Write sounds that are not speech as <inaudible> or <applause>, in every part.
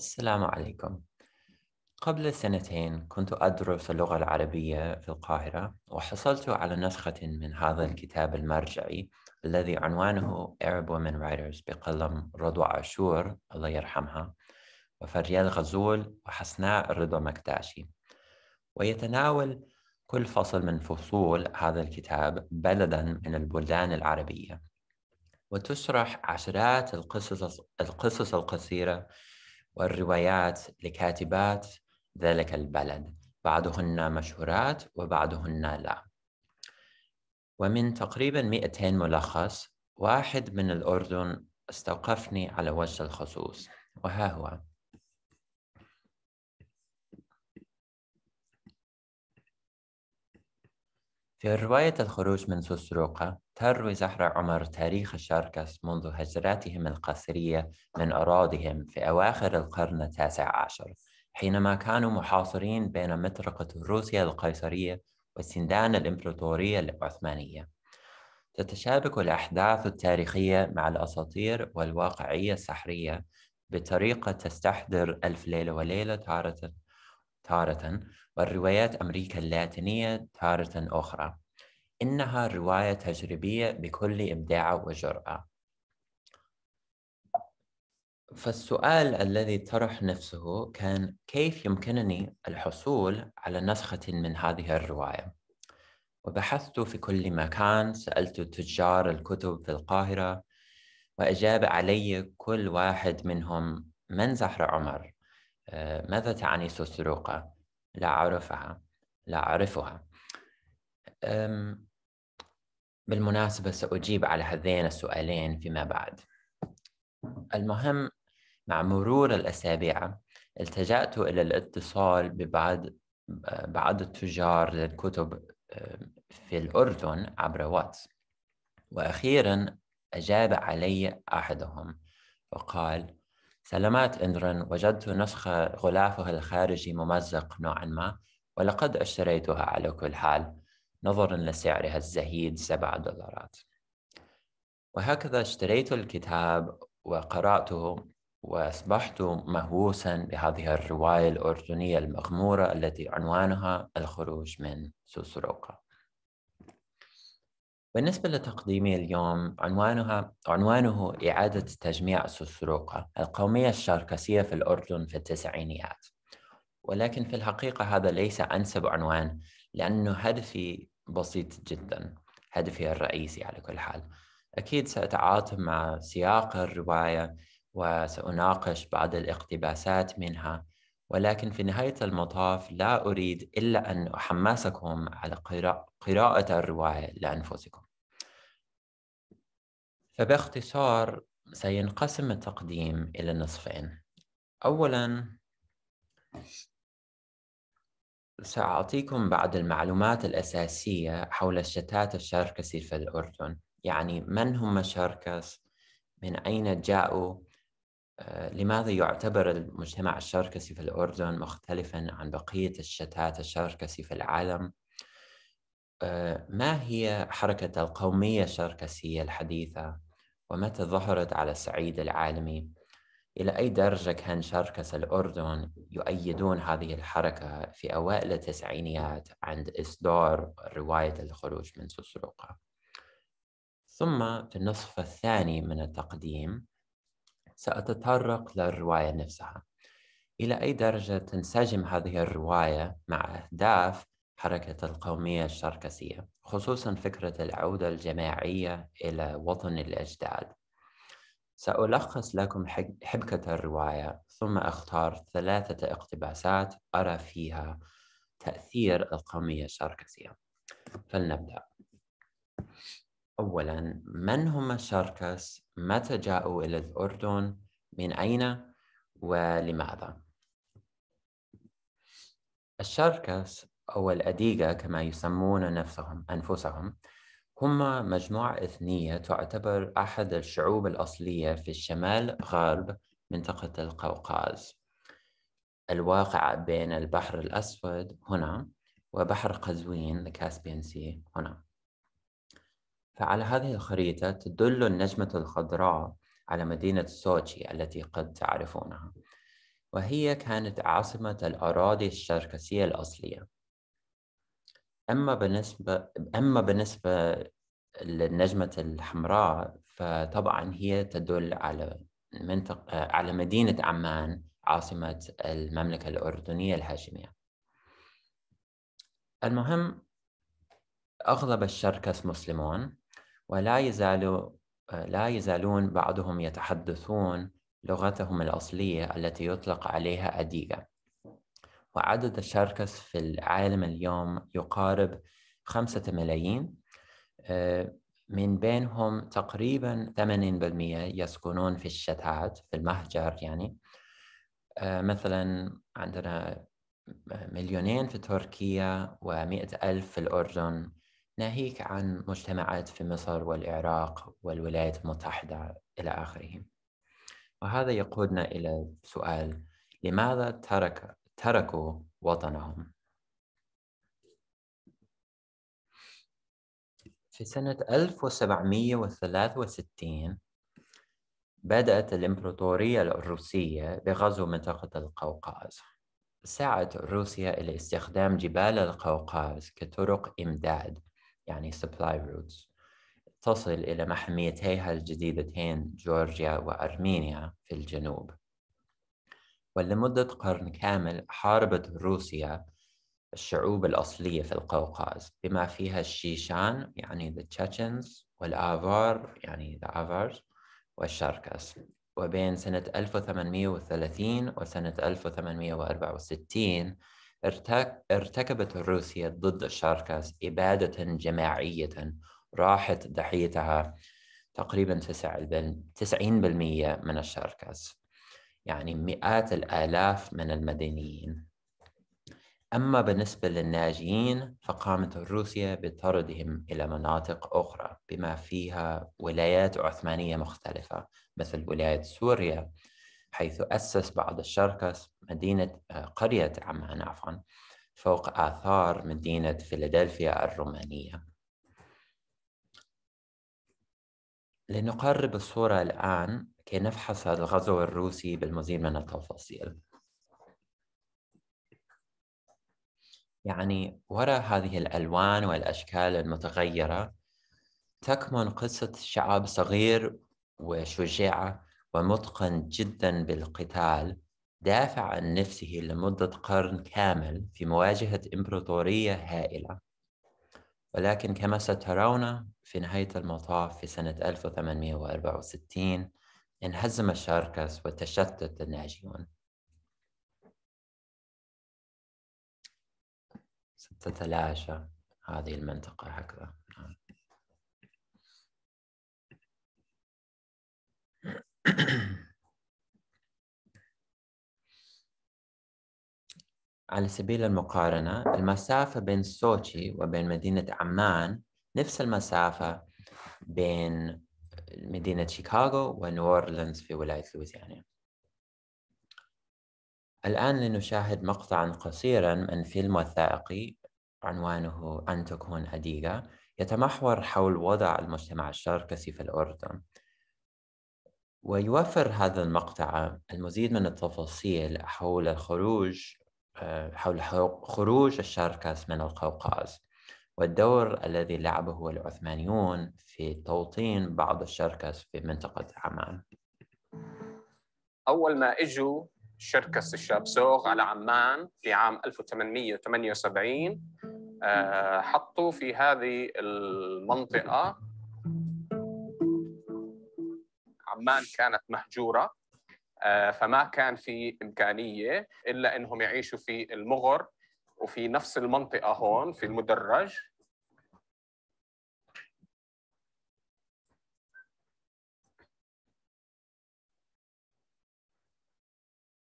السلام عليكم قبل سنتين كنت أدرس اللغة العربية في القاهرة وحصلت على نسخة من هذا الكتاب المرجعي الذي عنوانه Arab Women Writers بقلم رضوى عاشور الله يرحمها وفريال غزول وحسناء رضا مكتاشي ويتناول كل فصل من فصول هذا الكتاب بلدا من البلدان العربية وتشرح عشرات القصص القصص القصيرة والروايات لكاتبات ذلك البلد بعضهن مشهورات وبعضهن لا ومن تقريبا 200 ملخص واحد من الأردن استوقفني على وجه الخصوص وها هو في رواية الخروج من سسروقة تروي زهرة عمر تاريخ الشركس منذ هجرتهم القسرية من أراضهم في أواخر القرن التاسع عشر حينما كانوا محاصرين بين مطرقة روسيا القيصرية والسندان الإمبراطورية العثمانية تتشابك الأحداث التاريخية مع الأساطير والواقعية السحرية بطريقة تستحضر ألف ليلة وليلة تارة تارة والروايات أمريكا اللاتينية تارة أخرى إنها رواية تجريبية بكل إبداع وجرأة فالسؤال الذي طرح نفسه كان كيف يمكنني الحصول على نسخة من هذه الرواية؟ وبحثت في كل مكان سألت تجار الكتب في القاهرة وأجاب علي كل واحد منهم من زهر عمر؟ آه، ماذا تعني سوسروقة؟ لا أعرفها لا أعرفها بالمناسبة سأجيب على هذين السؤالين فيما بعد المهم مع مرور الأسابيع التجأت إلى الاتصال ببعض بعض التجار للكتب في الأردن عبر واتس وأخيرا أجاب علي أحدهم وقال سلامات إندرن وجدت نسخة غلافها الخارجي ممزق نوعا ما ولقد اشتريتها على كل حال نظرا لسعرها الزهيد سبعة دولارات وهكذا اشتريت الكتاب وقرأته وأصبحت مهووسا بهذه الرواية الأردنية المغمورة التي عنوانها الخروج من سوسروكا بالنسبة لتقديمي اليوم عنوانها عنوانه إعادة تجميع سوسروقة القومية الشاركسية في الأردن في التسعينيات ولكن في الحقيقة هذا ليس أنسب عنوان لأنه هدفي بسيط جدا هدفي الرئيسي على كل حال أكيد سأتعاطف مع سياق الرواية وسأناقش بعض الاقتباسات منها ولكن في نهاية المطاف لا أريد إلا أن أحمسكم على قراءة, قراءة الرواية لأنفسكم فباختصار سينقسم التقديم إلى نصفين أولا سأعطيكم بعض المعلومات الأساسية حول الشتات الشركسي في الأردن يعني من هم الشركس من أين جاءوا آه، لماذا يعتبر المجتمع الشركسي في الأردن مختلفا عن بقية الشتات الشركسي في العالم آه، ما هي حركة القومية الشركسية الحديثة ومتى ظهرت على الصعيد العالمي إلى أي درجة كان شركس الأردن يؤيدون هذه الحركة في أوائل التسعينيات عند إصدار رواية الخروج من سوسروقة ثم في النصف الثاني من التقديم سأتطرق للرواية نفسها إلى أي درجة تنسجم هذه الرواية مع أهداف حركة القومية الشركسية خصوصا فكرة العودة الجماعية إلى وطن الأجداد سألخص لكم حبكة الرواية ثم أختار ثلاثة اقتباسات أرى فيها تأثير القومية الشركسية فلنبدأ أولا من هم الشركس؟ متى جاءوا إلى الأردن؟ من أين ولماذا؟ الشركس أو الأديقة كما يسمون نفسهم أنفسهم هم مجموعة إثنية تعتبر أحد الشعوب الأصلية في الشمال غرب منطقة القوقاز الواقعة بين البحر الأسود هنا وبحر قزوين الكاسبيان سي هنا فعلى هذه الخريطة تدل النجمة الخضراء على مدينة سوتشي التي قد تعرفونها وهي كانت عاصمة الأراضي الشركسية الأصلية اما بالنسبه اما بالنسبه للنجمه الحمراء فطبعا هي تدل على منطقه على مدينه عمان عاصمه المملكه الاردنيه الهاشميه المهم اغلب الشركس مسلمون ولا يزالوا لا يزالون بعضهم يتحدثون لغتهم الاصليه التي يطلق عليها اديغا وعدد الشركس في العالم اليوم يقارب خمسة ملايين آه، من بينهم تقريبا 80% يسكنون في الشتات في المهجر يعني آه، مثلا عندنا مليونين في تركيا ومئة ألف في الأردن ناهيك عن مجتمعات في مصر والعراق والولايات المتحدة إلى آخره وهذا يقودنا إلى سؤال لماذا ترك تركوا وطنهم في سنة 1763 بدأت الإمبراطورية الروسية بغزو منطقة القوقاز سعت روسيا إلى استخدام جبال القوقاز كطرق إمداد يعني supply routes تصل إلى محميتيها الجديدتين جورجيا وأرمينيا في الجنوب ولمدة قرن كامل حاربت روسيا الشعوب الأصلية في القوقاز بما فيها الشيشان يعني the Chechens والآفار يعني the Avars والشركس وبين سنة 1830 وسنة 1864 ارتكبت روسيا ضد الشركس إبادة جماعية راحت ضحيتها تقريبا 90% من الشركس يعني مئات الآلاف من المدنيين أما بالنسبة للناجين فقامت روسيا بطردهم إلى مناطق أخرى بما فيها ولايات عثمانية مختلفة مثل ولاية سوريا حيث أسس بعض الشركس مدينة آه، قرية عمان عفوا فوق آثار مدينة فيلادلفيا الرومانية لنقرب الصورة الآن كي نفحص هذا الغزو الروسي بالمزيد من التفاصيل يعني وراء هذه الألوان والأشكال المتغيرة تكمن قصة شعب صغير وشجاع ومتقن جدا بالقتال دافع عن نفسه لمدة قرن كامل في مواجهة إمبراطورية هائلة ولكن كما سترون في نهاية المطاف في سنة 1864 انهزم الشاركس وتشتت الناجيون ستتلاشى هذه المنطقة هكذا <clears throat> على سبيل المقارنة المسافة بين سوتشي وبين مدينة عمان نفس المسافة بين مدينة شيكاغو ونيو أورلينز في ولاية لويزيانا الآن لنشاهد مقطعا قصيرا من فيلم وثائقي عنوانه أن تكون أديقة يتمحور حول وضع المجتمع الشركسي في الأردن ويوفر هذا المقطع المزيد من التفاصيل حول الخروج آه، حول خروج الشركس من القوقاز والدور الذي لعبه العثمانيون في توطين بعض الشركس في منطقة عمان أول ما إجوا شركس الشابسوغ على عمان في عام 1878 آه، حطوا في هذه المنطقة عمان كانت مهجورة آه، فما كان في إمكانية إلا أنهم يعيشوا في المغر وفي نفس المنطقة هون في المدرج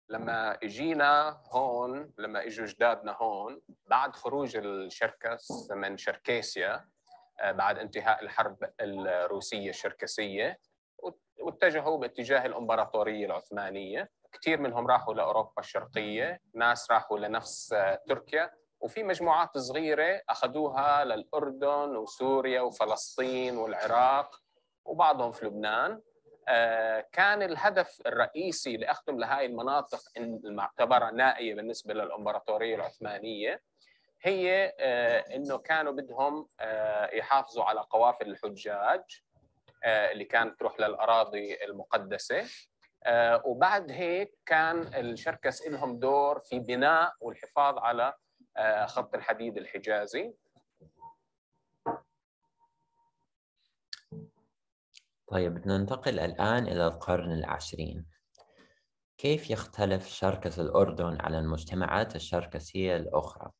لما اجينا هون لما اجوا جدادنا هون بعد خروج الشركس من شركاسيا آه، بعد انتهاء الحرب الروسيه الشركسيه واتجهوا باتجاه الامبراطوريه العثمانيه كثير منهم راحوا لاوروبا الشرقيه ناس راحوا لنفس آه، تركيا وفي مجموعات صغيره اخذوها للاردن وسوريا وفلسطين والعراق وبعضهم في لبنان آه، كان الهدف الرئيسي لاخدم لهذه المناطق المعتبره نائيه بالنسبه للامبراطوريه العثمانيه هي آه، انه كانوا بدهم آه، يحافظوا على قوافل الحجاج اللي كانت تروح للاراضي المقدسه وبعد هيك كان الشركس لهم دور في بناء والحفاظ على خط الحديد الحجازي طيب ننتقل الآن إلى القرن العشرين كيف يختلف شركس الأردن على المجتمعات الشركسية الأخرى؟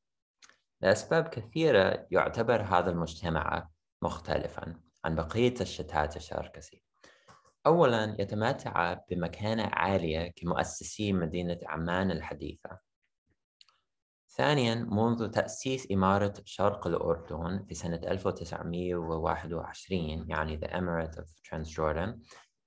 لأسباب كثيرة يعتبر هذا المجتمع مختلفا عن بقية الشتات الشركسي أولا يتمتع بمكانة عالية كمؤسسي مدينة عمان الحديثة ثانيا منذ تأسيس إمارة شرق الأردن في سنة 1921 يعني the Emirate of Transjordan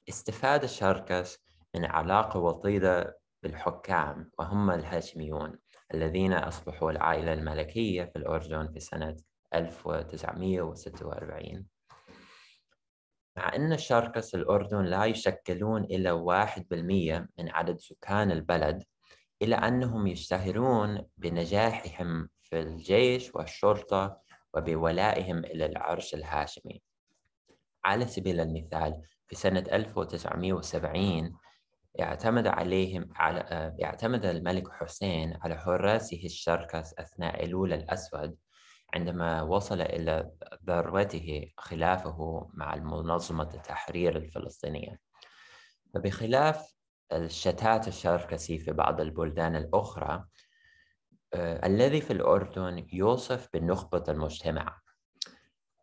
استفاد الشركس من علاقة وطيدة بالحكام وهم الهاشميون الذين أصبحوا العائلة الملكية في الأردن في سنة 1946 مع أن الشركس الأردن لا يشكلون إلا 1% من عدد سكان البلد إلى أنهم يشتهرون بنجاحهم في الجيش والشرطة وبولائهم إلى العرش الهاشمي على سبيل المثال في سنة 1970 اعتمد عليهم على آه، اعتمد الملك حسين على حراسه الشركس أثناء أيلول الأسود عندما وصل إلى ذروته خلافه مع المنظمه التحرير الفلسطينية فبخلاف الشتات الشركسي في بعض البلدان الأخرى آه، الذي في الأردن يوصف بالنخبة المجتمع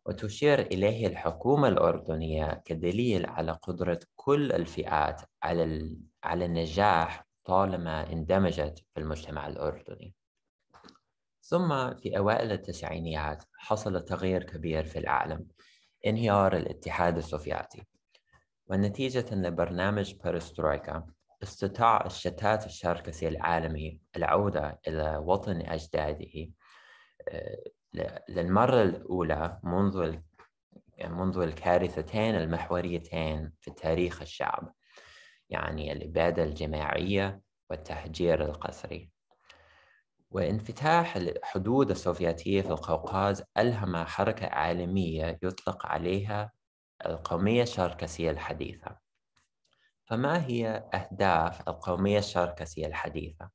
وتشير إليه الحكومة الأردنية كدليل على قدرة كل الفئات على على النجاح طالما اندمجت في المجتمع الأردني. ثم في أوائل التسعينيات حصل تغيير كبير في العالم انهيار الاتحاد السوفيتي ونتيجة لبرنامج بيرسترويكا استطاع الشتات الشركسي العالمي العودة إلى وطن أجداده آه، للمرة الأولى منذ منذ الكارثتين المحوريتين في تاريخ الشعب يعني الإبادة الجماعية والتهجير القسري وانفتاح الحدود السوفيتية في القوقاز ألهم حركة عالمية يطلق عليها القومية الشركسية الحديثة فما هي أهداف القومية الشركسية الحديثة؟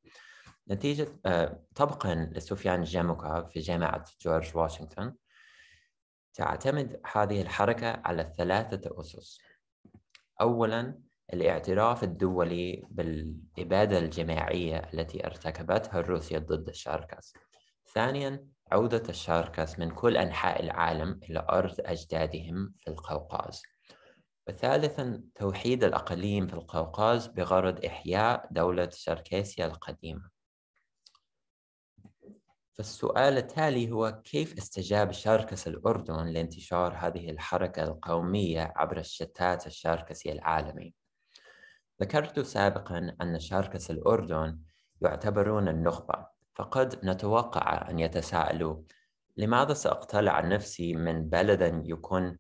نتيجة آه، طبقا لسفيان جيموكا في جامعة جورج واشنطن تعتمد هذه الحركة على ثلاثة أسس أولا الاعتراف الدولي بالإبادة الجماعية التي ارتكبتها روسيا ضد الشاركس ثانيا عودة الشاركس من كل أنحاء العالم إلى أرض أجدادهم في القوقاز وثالثا توحيد الأقليم في القوقاز بغرض إحياء دولة شركاسيا القديمة فالسؤال التالي هو كيف استجاب شاركس الأردن لانتشار هذه الحركة القومية عبر الشتات الشاركسي العالمي؟ ذكرت سابقا أن شاركس الأردن يعتبرون النخبة فقد نتوقع أن يتساءلوا لماذا سأقتلع نفسي من بلد يكون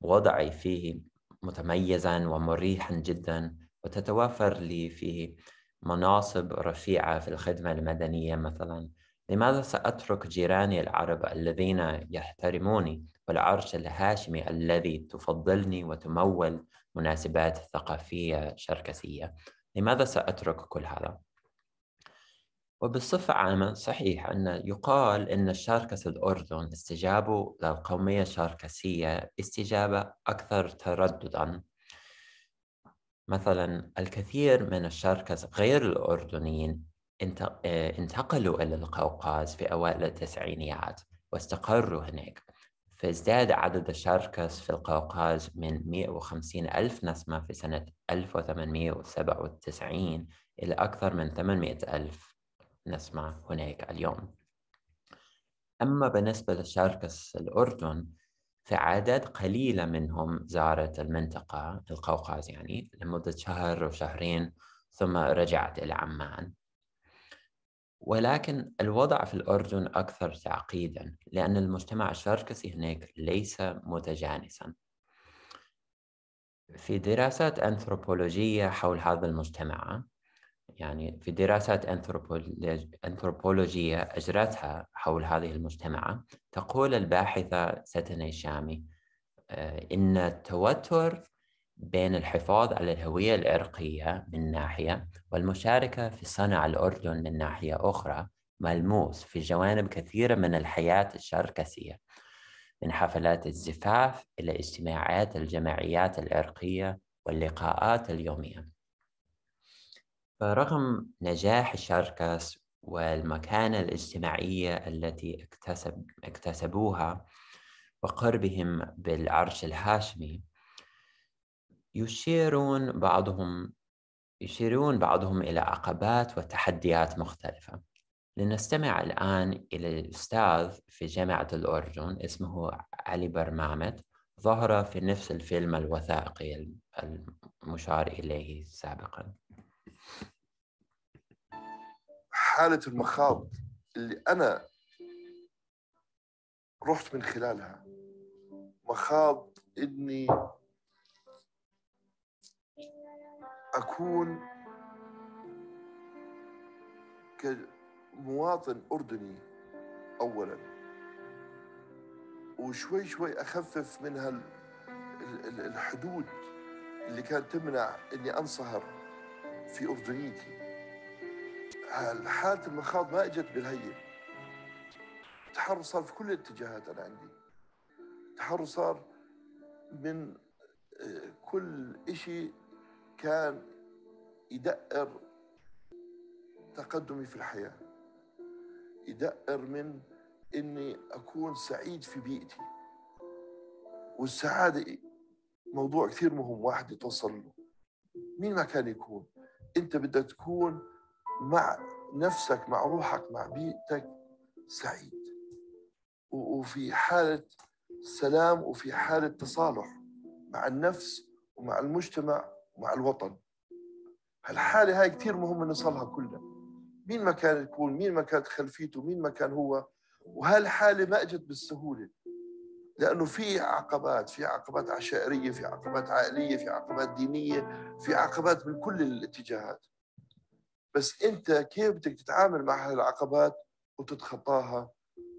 وضعي فيه متميزا ومريحا جدا وتتوافر لي في مناصب رفيعة في الخدمة المدنية مثلا لماذا سأترك جيراني العرب الذين يحترموني والعرش الهاشمي الذي تفضلني وتمول مناسبات ثقافية شركسية لماذا سأترك كل هذا؟ وبصفة عامة صحيح أن يقال أن الشاركة الأردن استجابوا للقومية الشاركسية استجابة أكثر ترددا مثلا الكثير من الشاركة غير الأردنيين انتقلوا إلى القوقاز في أوائل التسعينيات واستقروا هناك فازداد عدد الشاركس في القوقاز من 150 ألف نسمة في سنة 1897 إلى أكثر من 800 ألف نسمع هناك اليوم أما بالنسبة للشركس الأردن فعدد قليلة منهم زارت المنطقة القوقاز يعني لمدة شهر وشهرين ثم رجعت إلى عمان ولكن الوضع في الأردن أكثر تعقيدا لأن المجتمع الشركسي هناك ليس متجانسا في دراسات أنثروبولوجية حول هذا المجتمع يعني في دراسات أنثروبولوجية أجرتها حول هذه المجتمعات تقول الباحثة ستني الشامي آه، إن التوتر بين الحفاظ على الهوية العرقية من ناحية والمشاركة في صنع الأردن من ناحية أخرى ملموس في جوانب كثيرة من الحياة الشركسية من حفلات الزفاف إلى اجتماعات الجمعيات العرقية واللقاءات اليومية فرغم نجاح الشاركاس والمكانة الاجتماعية التي اكتسب اكتسبوها وقربهم بالعرش الهاشمي يشيرون بعضهم يشيرون بعضهم إلى عقبات وتحديات مختلفة لنستمع الآن إلى الأستاذ في جامعة الأردن اسمه علي برمامت ظهر في نفس الفيلم الوثائقي المشار إليه سابقاً حالة المخاض اللي أنا رحت من خلالها مخاض إني أكون كمواطن أردني أولا وشوي شوي أخفف من الحدود اللي كانت تمنع إني أنصهر في أردنيتي حالة المخاض ما اجت بالهين التحرر صار في كل الاتجاهات أنا عندي التحرر صار من آه، كل إشي كان يدقر تقدمي في الحياة يدقر من إني أكون سعيد في بيئتي والسعادة موضوع كثير مهم واحد يتوصل له مين ما كان يكون انت بدك تكون مع نفسك مع روحك مع بيئتك سعيد وفي حالة سلام وفي حالة تصالح مع النفس ومع المجتمع ومع الوطن هالحالة هاي كثير مهمة نصلها كلنا مين ما كان يكون مين ما كانت خلفيته مين ما كان هو وهالحالة ما اجت بالسهولة لانه في عقبات في عقبات عشائريه في عقبات عائليه في عقبات دينيه في عقبات من كل الاتجاهات بس انت كيف بدك تتعامل مع هالعقبات وتتخطاها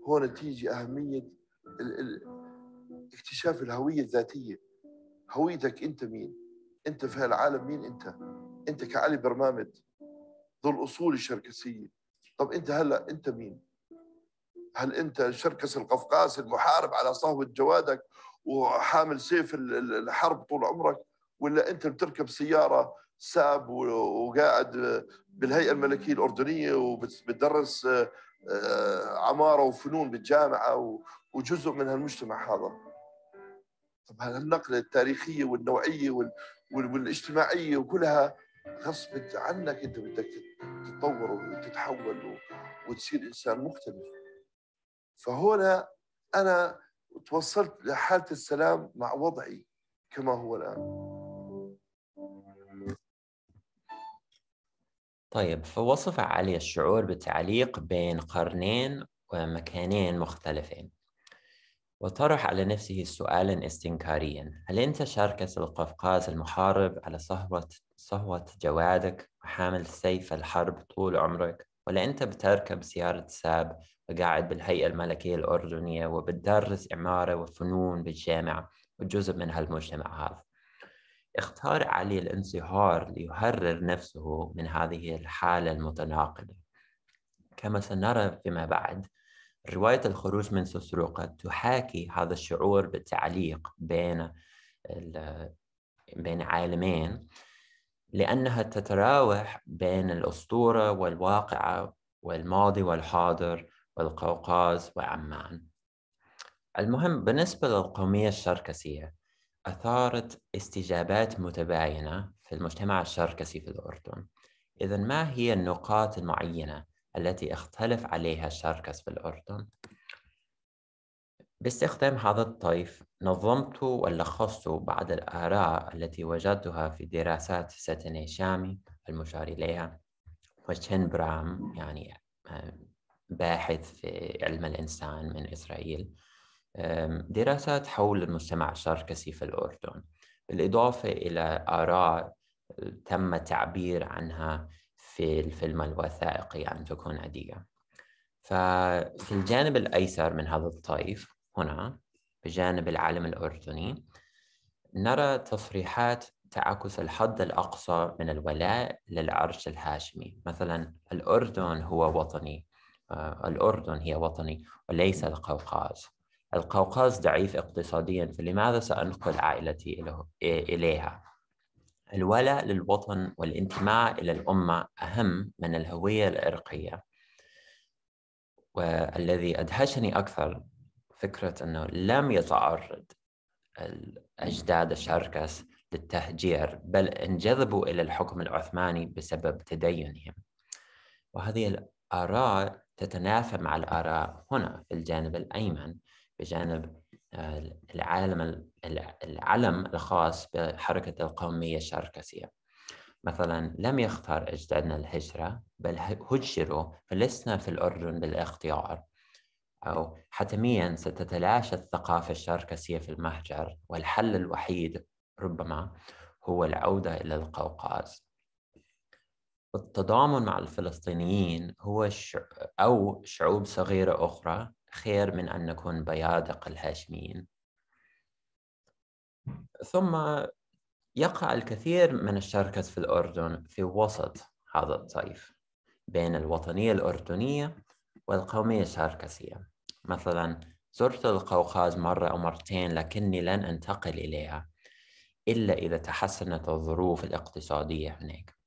هون تيجي اهميه ال ال اكتشاف الهويه الذاتيه هويتك انت مين انت في هالعالم مين انت انت كعلي برمامد ذو الاصول الشركسيه طب انت هلا انت مين هل أنت شركس القفقاس المحارب على صهوة جوادك وحامل سيف الحرب طول عمرك ولا أنت بتركب سيارة ساب وقاعد بالهيئة الملكية الأردنية وبتدرس آه، آه، عمارة وفنون بالجامعة وجزء من هالمجتمع هذا طب هالنقلة التاريخية والنوعية والاجتماعية وكلها غصبت عنك أنت بدك تتطور وتتحول وتصير إنسان مختلف فهنا أنا توصلت لحالة السلام مع وضعي كما هو الآن طيب فوصف علي الشعور بتعليق بين قرنين ومكانين مختلفين وطرح على نفسه سؤالا استنكاريا هل أنت شاركت القفقاز المحارب على صهوة صهوة جوادك وحامل سيف الحرب طول عمرك ولا أنت بتركب سيارة ساب قاعد بالهيئة الملكية الأردنية وبتدرس عمارة وفنون بالجامعة وجزء من هالمجتمع هذا اختار علي الانصهار ليحرر نفسه من هذه الحالة المتناقضة كما سنرى فيما بعد رواية الخروج من سسروقة تحاكي هذا الشعور بالتعليق بين بين عالمين لأنها تتراوح بين الأسطورة والواقعة والماضي والحاضر والقوقاز وعمان المهم بالنسبة للقومية الشركسية أثارت استجابات متباينة في المجتمع الشركسي في الأردن إذا ما هي النقاط المعينة التي اختلف عليها الشركس في الأردن؟ باستخدام هذا الطيف نظمت ولخصت بعض الآراء التي وجدتها في دراسات ستني شامي المشار إليها وشين برام يعني آه، باحث في علم الإنسان من إسرائيل دراسات حول المجتمع الشركسي في الأردن بالإضافة إلى آراء تم تعبير عنها في الفيلم الوثائقي عن عادية ففي الجانب الأيسر من هذا الطيف هنا بجانب العالم الأردني نرى تصريحات تعكس الحد الأقصى من الولاء للعرش الهاشمي مثلا الأردن هو وطني الأردن هي وطني وليس القوقاز القوقاز ضعيف اقتصاديا فلماذا سأنقل عائلتي إليها؟ الولاء للوطن والانتماء إلى الأمة أهم من الهوية العرقية والذي أدهشني أكثر فكرة أنه لم يتعرض أجداد الشركس للتهجير بل انجذبوا إلى الحكم العثماني بسبب تدينهم وهذه الآراء تتنافى مع الآراء هنا في الجانب الأيمن بجانب آه، العالم العلم الخاص بحركة القومية الشركسية مثلا لم يختار أجدادنا الهجرة بل هجروا فلسنا في الأردن بالاختيار أو حتميا ستتلاشى الثقافة الشركسية في المهجر والحل الوحيد ربما هو العودة إلى القوقاز التضامن مع الفلسطينيين هو ش... أو شعوب صغيرة أخرى خير من أن نكون بيادق الهاشميين ثم يقع الكثير من الشركس في الأردن في وسط هذا الطيف بين الوطنية الأردنية والقومية الشركسية مثلا زرت القوقاز مرة أو مرتين لكني لن أنتقل إليها إلا إذا تحسنت الظروف الاقتصادية هناك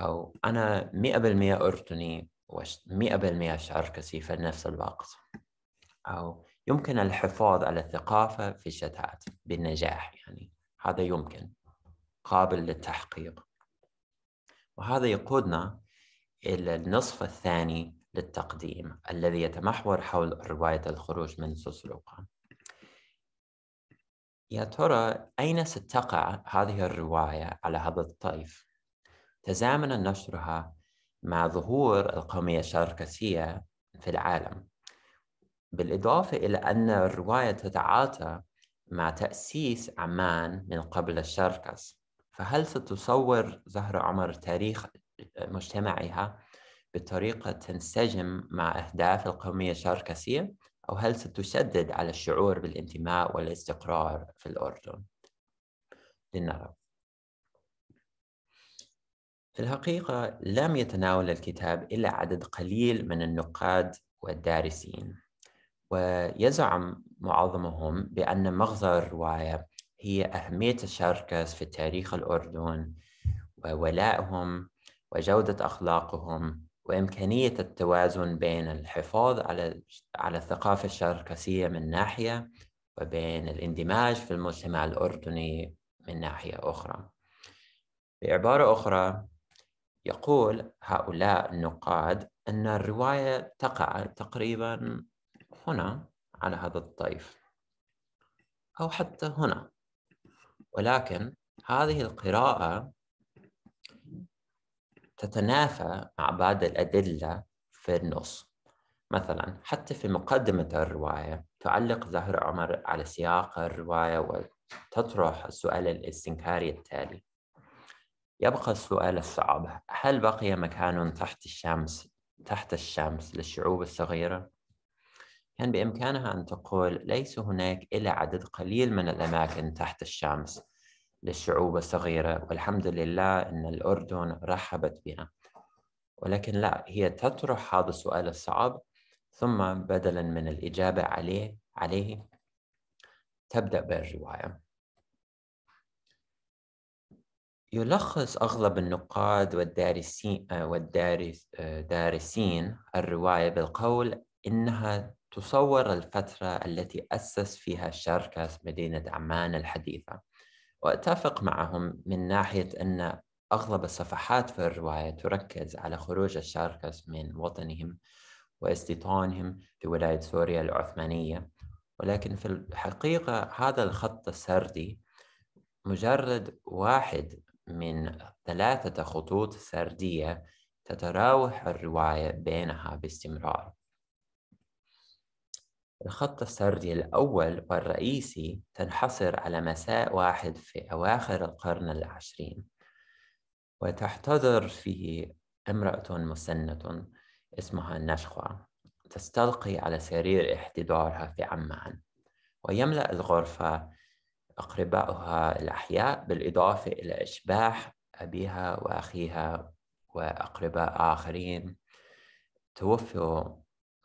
أو أنا مئة بالمئة أردني ومئة بالمئة أشعر كثيفة نفس الوقت أو يمكن الحفاظ على الثقافة في الشتات بالنجاح يعني هذا يمكن قابل للتحقيق وهذا يقودنا إلى النصف الثاني للتقديم الذي يتمحور حول رواية الخروج من سوسلوكا يا ترى أين ستقع هذه الرواية على هذا الطيف؟ تزامن نشرها مع ظهور القومية الشاركسية في العالم بالإضافة إلى أن الرواية تتعاطى مع تأسيس عمان من قبل الشركس فهل ستصور زهرة عمر تاريخ مجتمعها بطريقة تنسجم مع أهداف القومية الشركسية أو هل ستشدد على الشعور بالانتماء والاستقرار في الأردن؟ لنرى في الحقيقة لم يتناول الكتاب إلا عدد قليل من النقاد والدارسين ويزعم معظمهم بأن مغزى الرواية هي أهمية الشركس في تاريخ الأردن وولائهم وجودة أخلاقهم وإمكانية التوازن بين الحفاظ على على الثقافة الشركسية من ناحية وبين الاندماج في المجتمع الأردني من ناحية أخرى. بعبارة أخرى يقول هؤلاء النقاد أن الرواية تقع تقريبا هنا على هذا الطيف أو حتى هنا ولكن هذه القراءة تتنافى مع بعض الأدلة في النص مثلا حتى في مقدمة الرواية تعلق زهر عمر على سياق الرواية وتطرح السؤال الاستنكاري التالي يبقى السؤال الصعب هل بقي مكان تحت الشمس تحت الشمس للشعوب الصغيرة؟ كان يعني بإمكانها أن تقول ليس هناك إلا عدد قليل من الأماكن تحت الشمس للشعوب الصغيرة والحمد لله أن الأردن رحبت بنا ولكن لا هي تطرح هذا السؤال الصعب ثم بدلا من الإجابة عليه عليه تبدأ بالرواية يلخص أغلب النقاد والدارسين آه، آه، دارسين الرواية بالقول إنها تصور الفترة التي أسس فيها شركة مدينة عمان الحديثة وأتفق معهم من ناحية أن أغلب الصفحات في الرواية تركز على خروج الشاركس من وطنهم واستيطانهم في ولاية سوريا العثمانية ولكن في الحقيقة هذا الخط السردي مجرد واحد من ثلاثة خطوط سردية تتراوح الرواية بينها باستمرار الخط السردي الأول والرئيسي تنحصر على مساء واحد في أواخر القرن العشرين وتحتضر فيه امرأة مسنة اسمها نشخوى تستلقي على سرير احتضارها في عمان ويملأ الغرفة أقربائها الأحياء بالإضافة إلى أشباح أبيها وأخيها وأقرباء آخرين توفوا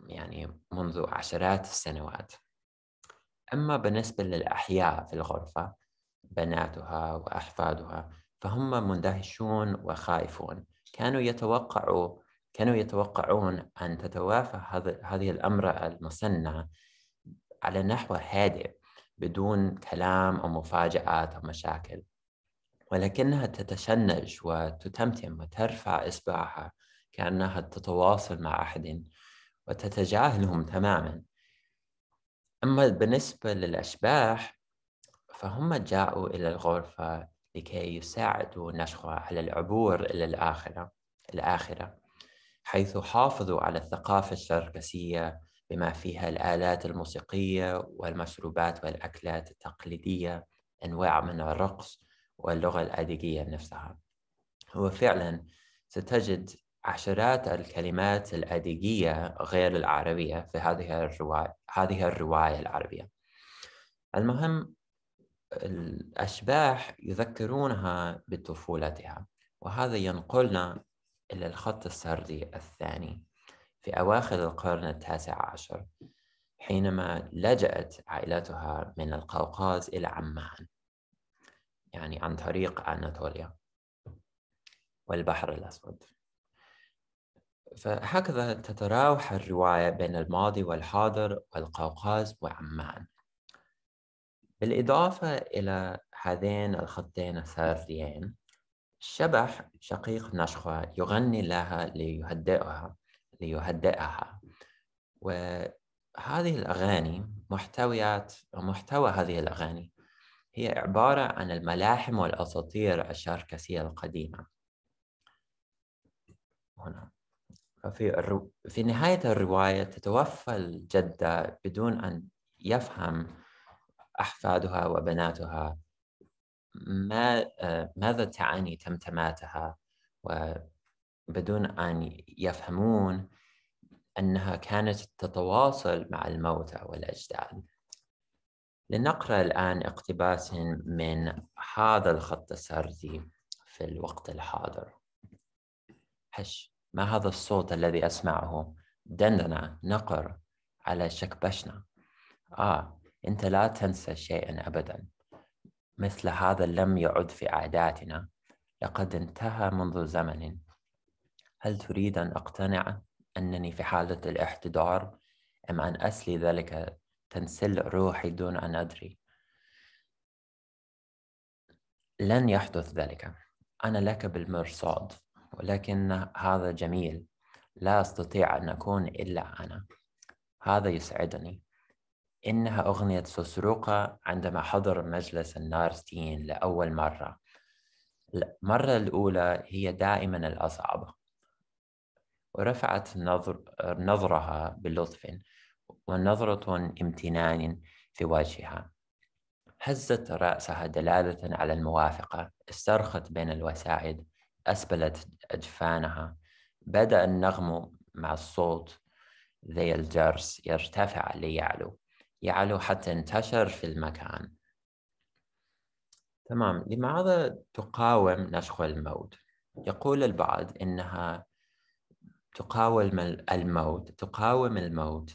يعني منذ عشرات السنوات أما بالنسبة للأحياء في الغرفة بناتها وأحفادها فهم مندهشون وخائفون كانوا يتوقعوا كانوا يتوقعون أن تتوافى هذه الأمرأة المسنة على نحو هادئ بدون كلام أو مفاجآت أو مشاكل ولكنها تتشنج وتتمتم وترفع إصبعها كأنها تتواصل مع أحد وتتجاهلهم تماما أما بالنسبة للأشباح فهم جاءوا إلى الغرفة لكي يساعدوا نشخة على العبور إلى الآخرة الآخرة حيث حافظوا على الثقافة الشركسية بما فيها الآلات الموسيقية والمشروبات والأكلات التقليدية أنواع من الرقص واللغة الأديجية نفسها وفعلا ستجد عشرات الكلمات الأديجية غير العربية في هذه الرواية, هذه الرواية العربية المهم الأشباح يذكرونها بطفولتها وهذا ينقلنا إلى الخط السردي الثاني في أواخر القرن التاسع عشر حينما لجأت عائلتها من القوقاز إلى عمان يعني عن طريق أناتوليا والبحر الأسود فهكذا تتراوح الرواية بين الماضي والحاضر والقوقاز وعمان بالإضافة إلى هذين الخطين الثالثين شبح شقيق نشخة يغني لها ليهدئها ليهدئها وهذه الأغاني محتويات محتوى هذه الأغاني هي عبارة عن الملاحم والأساطير الشركسية القديمة هنا ففي الرو... في نهاية الرواية تتوفى الجدة بدون أن يفهم أحفادها وبناتها ما آه، ماذا تعني تمتماتها بدون أن يفهمون أنها كانت تتواصل مع الموتى والأجداد لنقرأ الآن اقتباس من هذا الخط السردي في الوقت الحاضر هش ما هذا الصوت الذي أسمعه دندنة نقر على شكبشنا آه أنت لا تنسى شيئا أبدا مثل هذا لم يعد في عاداتنا لقد انتهى منذ زمن هل تريد أن أقتنع أنني في حالة الاحتضار أم أن أسلي ذلك تنسل روحي دون أن أدري لن يحدث ذلك أنا لك بالمرصاد ولكن هذا جميل لا أستطيع أن أكون إلا أنا هذا يسعدني إنها أغنية سوسروقة عندما حضر مجلس النارستين لأول مرة المرة الأولى هي دائما الأصعب ورفعت نظر نظرها بلطف ونظرة امتنان في وجهها هزت رأسها دلالة على الموافقة استرخت بين الوسائد أسبلت أجفانها بدأ النغم مع الصوت ذي الجرس يرتفع ليعلو يعلو حتى انتشر في المكان تمام لماذا تقاوم نشخ الموت؟ يقول البعض إنها تقاوم الموت تقاوم الموت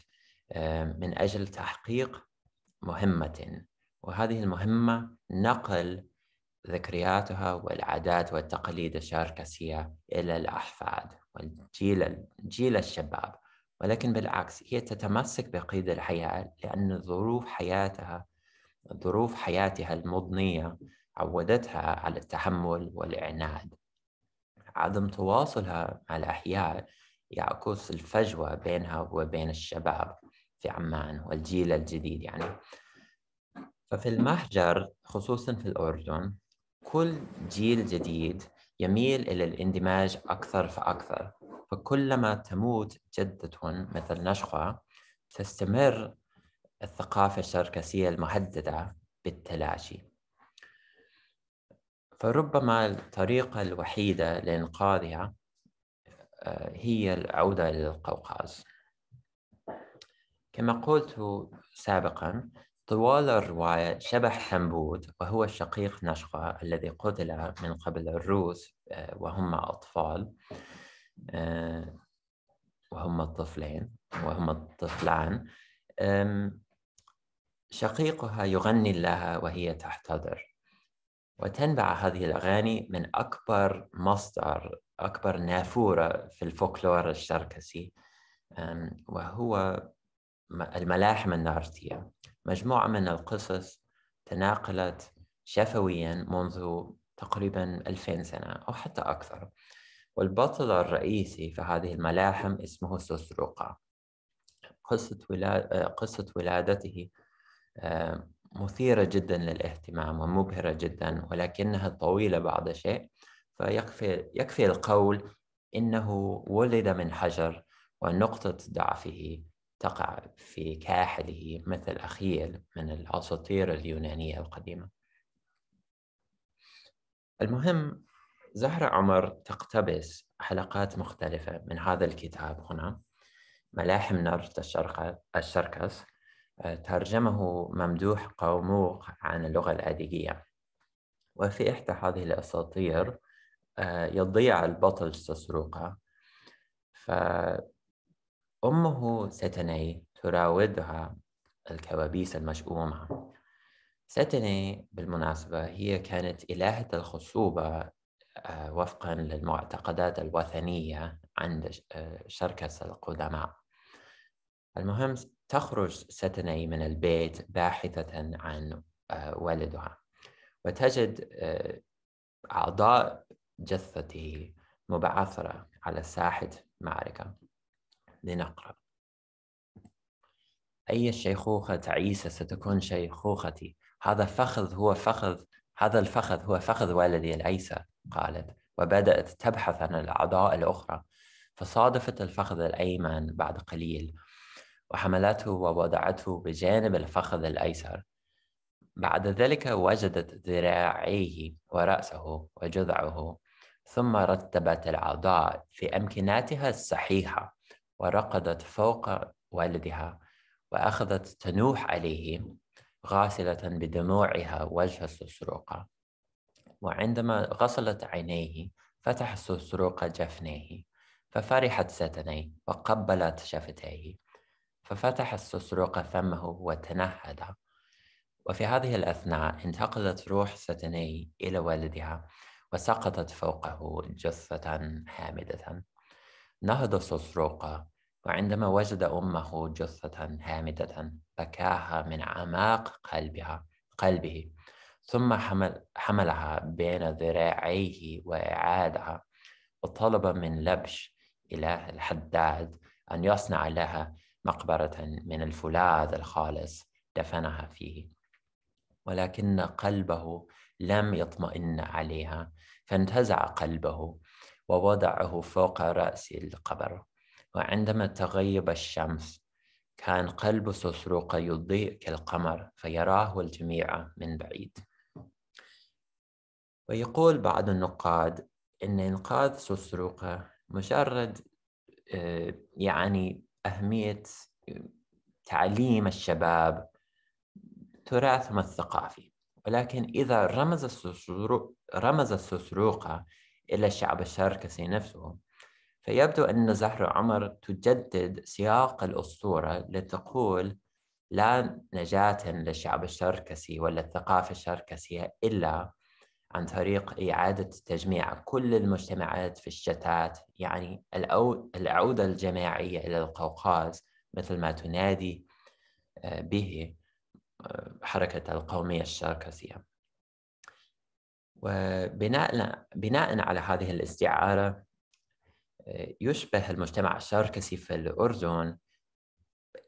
آه، من أجل تحقيق مهمة وهذه المهمة نقل ذكرياتها والعادات والتقاليد الشركسية إلى الأحفاد والجيل جيل الشباب ولكن بالعكس هي تتمسك بقيد الحياة لأن ظروف حياتها ظروف حياتها المضنية عودتها على التحمل والعناد عدم تواصلها مع الأحياء يعكس الفجوة بينها وبين الشباب في عمان والجيل الجديد يعني ففي المهجر خصوصا في الأردن كل جيل جديد يميل إلى الاندماج أكثر فأكثر فكلما تموت جدة مثل نشقة تستمر الثقافة الشركسية المهددة بالتلاشي فربما الطريقة الوحيدة لإنقاذها هي العودة إلى القوقاز كما قلت سابقا طوال الرواية شبح حمبود وهو شقيق نشقة الذي قتل من قبل الروس آه، وهم أطفال آه، وهم الطفلين وهم الطفلان شقيقها يغني لها وهي تحتضر وتنبع هذه الأغاني من أكبر مصدر أكبر نافورة في الفولكلور الشركسي وهو الملاحم النارتية مجموعة من القصص تناقلت شفويا منذ تقريبا 2000 سنة أو حتى أكثر والبطل الرئيسي في هذه الملاحم اسمه سوسروقا قصة, ولا... آه، قصة ولادته مثيرة جدا للاهتمام ومبهرة جدا ولكنها طويلة بعض الشيء فيكفي يكفي القول إنه ولد من حجر ونقطة ضعفه تقع في كاحله مثل أخيل من الأساطير اليونانية القديمة المهم زهرة عمر تقتبس حلقات مختلفة من هذا الكتاب هنا ملاحم نار الشرقس ترجمه ممدوح قوموق عن اللغة الأديقية وفي إحدى هذه الأساطير آه، يضيع البطل سسروقة فأمه ستني تراودها الكوابيس المشؤومة ستني بالمناسبة هي كانت إلهة الخصوبة آه، وفقا للمعتقدات الوثنية عند آه، شركس القدماء المهم تخرج ستني من البيت باحثة عن آه، والدها وتجد آه، أعضاء جثته مبعثرة على ساحة معركة لنقرأ أي شيخوخة عيسى ستكون شيخوختي هذا فخذ هو فخذ هذا الفخذ هو فخذ والدي العيسى قالت وبدأت تبحث عن الأعضاء الأخرى فصادفت الفخذ الأيمن بعد قليل وحملته ووضعته بجانب الفخذ الأيسر بعد ذلك وجدت ذراعيه ورأسه وجذعه ثم رتبت الأعضاء في أمكناتها الصحيحة ورقدت فوق والدها وأخذت تنوح عليه غاسلة بدموعها وجه السسروقة وعندما غسلت عينيه فتح السسروقة جفنيه ففرحت ستنيه وقبلت شفتيه ففتح السسروق فمه وتنهد وفي هذه الأثناء انتقلت روح ستني إلى والدها وسقطت فوقه جثة هامدة نهض سسروق وعندما وجد أمه جثة هامدة بكاها من أعماق قلبها قلبه ثم حمل حملها بين ذراعيه وإعادها وطلب من لبش إله الحداد أن يصنع لها مقبرة من الفولاذ الخالص دفنها فيه ولكن قلبه لم يطمئن عليها فانتزع قلبه ووضعه فوق رأس القبر وعندما تغيب الشمس كان قلب سسروق يضيء كالقمر فيراه الجميع من بعيد ويقول بعض النقاد أن إنقاذ سسروق مجرد آه، يعني أهمية تعليم الشباب تراثهم الثقافي ولكن إذا رمز رمز السسروقة إلى الشعب الشركسي نفسه فيبدو أن زهر عمر تجدد سياق الأسطورة لتقول لا نجاة للشعب الشركسي ولا الثقافة الشركسية إلا عن طريق إعادة تجميع كل المجتمعات في الشتات يعني العودة الجماعية إلى القوقاز مثل ما تنادي آه، به آه، حركة القومية الشركسية وبناء بناء على هذه الاستعارة آه، يشبه المجتمع الشركسي في الأردن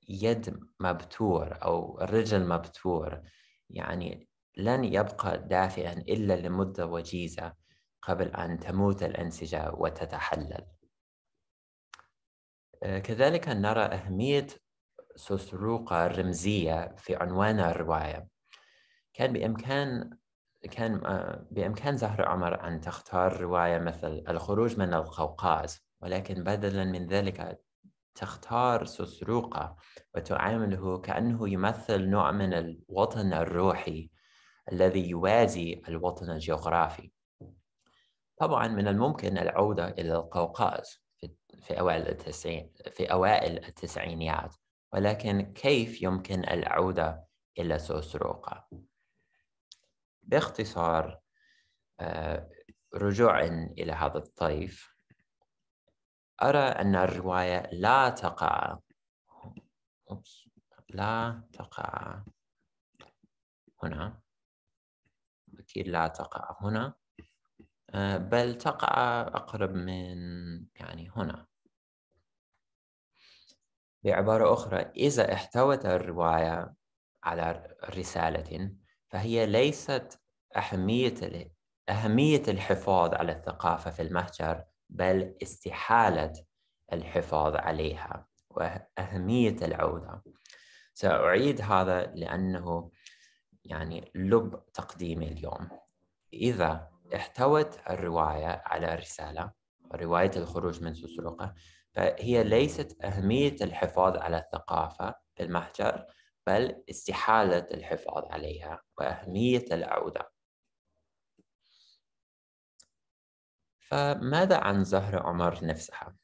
يد مبتور أو رجل مبتور يعني لن يبقى دافئا إلا لمدة وجيزة قبل أن تموت الأنسجة وتتحلل آه، كذلك نرى أهمية سوسروقة الرمزية في عنوان الرواية كان بإمكان كان آه، بإمكان زهر عمر أن تختار رواية مثل الخروج من القوقاز ولكن بدلا من ذلك تختار سوسروقة وتعامله كأنه يمثل نوع من الوطن الروحي الذي يوازي الوطن الجغرافي طبعا من الممكن العودة إلى القوقاز في أوائل التسعين في أوائل التسعينيات ولكن كيف يمكن العودة إلى سوسروقة؟ باختصار آه، رجوعا إلى هذا الطيف أرى أن الرواية لا تقع لا تقع هنا كثير لا تقع هنا آه، بل تقع أقرب من يعني هنا بعبارة أخرى إذا احتوت الرواية على رسالة فهي ليست أهمية أهمية الحفاظ على الثقافة في المهجر بل استحالة الحفاظ عليها وأهمية العودة سأعيد هذا لأنه يعني لب تقديمي اليوم إذا احتوت الرواية على رسالة رواية الخروج من سسروقة فهي ليست أهمية الحفاظ على الثقافة في المحجر بل استحالة الحفاظ عليها وأهمية العودة فماذا عن زهرة عمر نفسها؟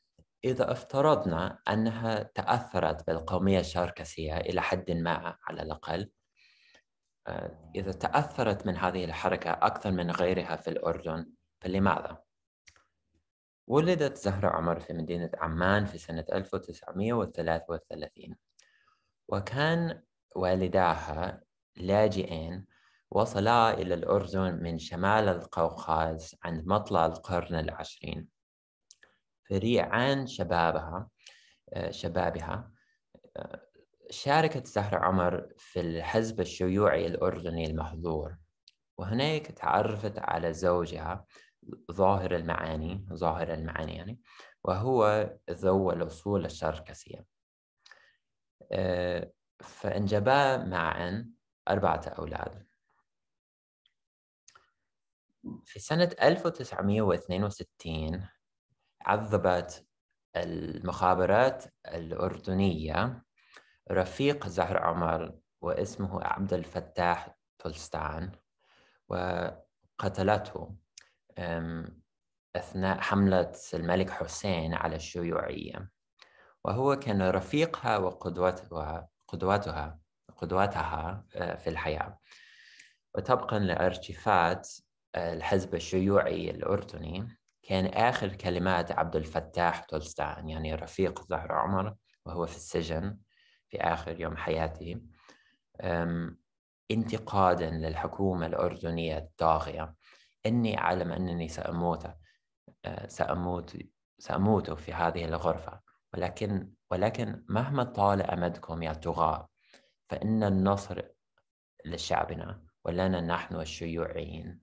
إذا افترضنا أنها تأثرت بالقومية الشركسية إلى حد ما على الأقل آه، إذا تأثرت من هذه الحركة أكثر من غيرها في الأردن فلماذا؟ ولدت زهرة عمر في مدينة عمان في سنة 1933 وكان والداها لاجئين وصلا إلى الأردن من شمال القوقاز عند مطلع القرن العشرين فريعان شبابها آه، شبابها آه، شاركت زهرة عمر في الحزب الشيوعي الأردني المحظور وهناك تعرفت على زوجها ظاهر المعاني ظاهر المعاني يعني وهو ذو الأصول الشركسية آه، فانجبا معا أربعة أولاد في سنة 1962 عذبت المخابرات الأردنية رفيق زهر عمر واسمه عبد الفتاح تولستان وقتلته أثناء حملة الملك حسين على الشيوعية وهو كان رفيقها وقدوتها قدوتها قدوتها أه، في الحياة وطبقا لارتفاعات أه، الحزب الشيوعي الأردني كان آخر كلمات عبد الفتاح تولستان يعني رفيق زهر عمر وهو في السجن في آخر يوم حياتي انتقادا للحكومة الأردنية الطاغية أني أعلم أنني سأموت سأموت سأموت في هذه الغرفة ولكن ولكن مهما طال أمدكم يا طغاة فإن النصر لشعبنا ولنا نحن الشيوعيين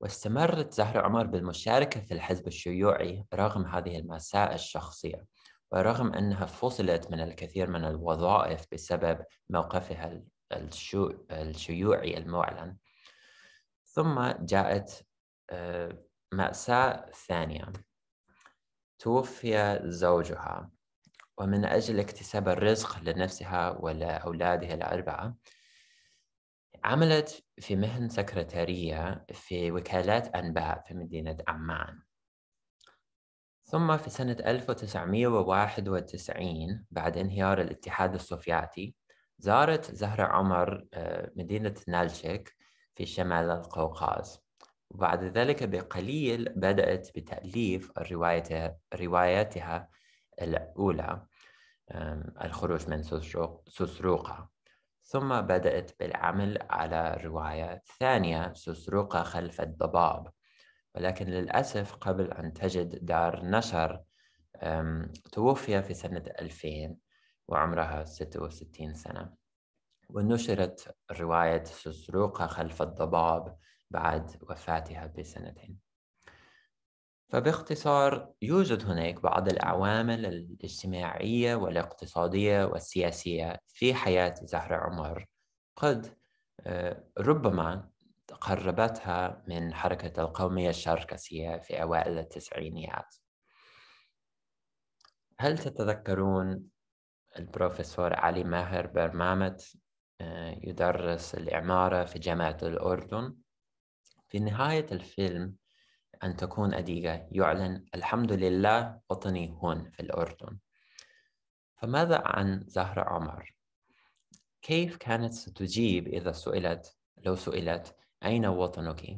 واستمرت زهر عمر بالمشاركة في الحزب الشيوعي رغم هذه المساءة الشخصية ورغم أنها فصلت من الكثير من الوظائف بسبب موقفها الشيوعي المعلن ثم جاءت آه، مأساة ثانية توفي زوجها ومن أجل اكتساب الرزق لنفسها ولأولادها الأربعة عملت في مهن سكرتارية في وكالات أنباء في مدينة عمان ثم في سنة 1991 بعد انهيار الاتحاد السوفياتي زارت زهرة عمر آه، مدينة نالشيك في شمال القوقاز وبعد ذلك بقليل بدأت بتأليف روايتها الأولى الخروج من سسروقة ثم بدأت بالعمل على رواية ثانية سسروقة خلف الضباب ولكن للأسف قبل أن تجد دار نشر توفي في سنة 2000 وعمرها 66 سنة ونشرت رواية سسروقة خلف الضباب بعد وفاتها بسنتين فباختصار يوجد هناك بعض العوامل الاجتماعية والاقتصادية والسياسية في حياة زهرة عمر قد أه، ربما قربتها من حركة القومية الشركسية في أوائل التسعينيات هل تتذكرون البروفيسور علي ماهر برمامت آه، يدرس الإعمارة في جامعة الأردن في نهاية الفيلم أن تكون أديقة يعلن الحمد لله وطني هون في الأردن فماذا عن زهرة عمر؟ كيف كانت ستجيب إذا سئلت لو سئلت أين وطنك؟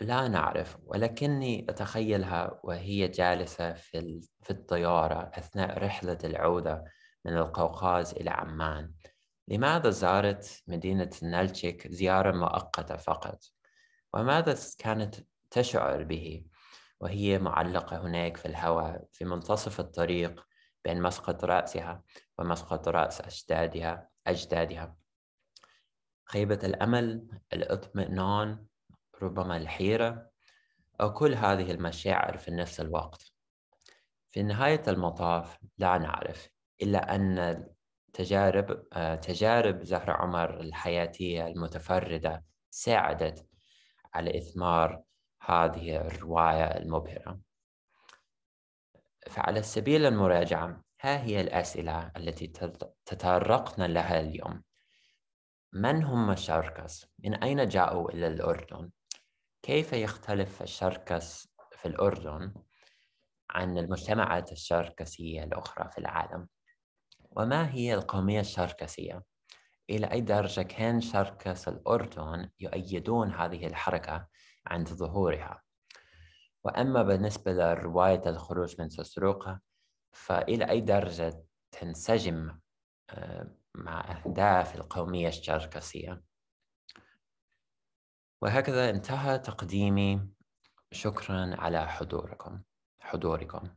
لا نعرف ولكني أتخيلها وهي جالسة في, في الطيارة أثناء رحلة العودة من القوقاز إلى عمان لماذا زارت مدينة نالتشيك زيارة مؤقتة فقط؟ وماذا كانت تشعر به وهي معلقة هناك في الهواء في منتصف الطريق بين مسقط رأسها ومسقط رأس أجدادها أجدادها خيبة الأمل الاطمئنان ربما الحيرة أو كل هذه المشاعر في نفس الوقت في نهاية المطاف لا نعرف إلا أن تجارب تجارب زهرة عمر الحياتية المتفردة ساعدت على إثمار هذه الرواية المبهرة فعلى سبيل المراجعة ها هي الأسئلة التي تطرقنا لها اليوم من هم الشركس؟ من أين جاءوا إلى الأردن؟ كيف يختلف الشركس في الأردن عن المجتمعات الشركسية الأخرى في العالم؟ وما هي القومية الشركسية؟ إلى أي درجة كان شركس الأردن يؤيدون هذه الحركة عند ظهورها؟ وأما بالنسبة لرواية الخروج من سسروقة فإلى أي درجة تنسجم آه، مع أهداف القومية الشركسية وهكذا انتهى تقديمي شكرا على حضوركم حضوركم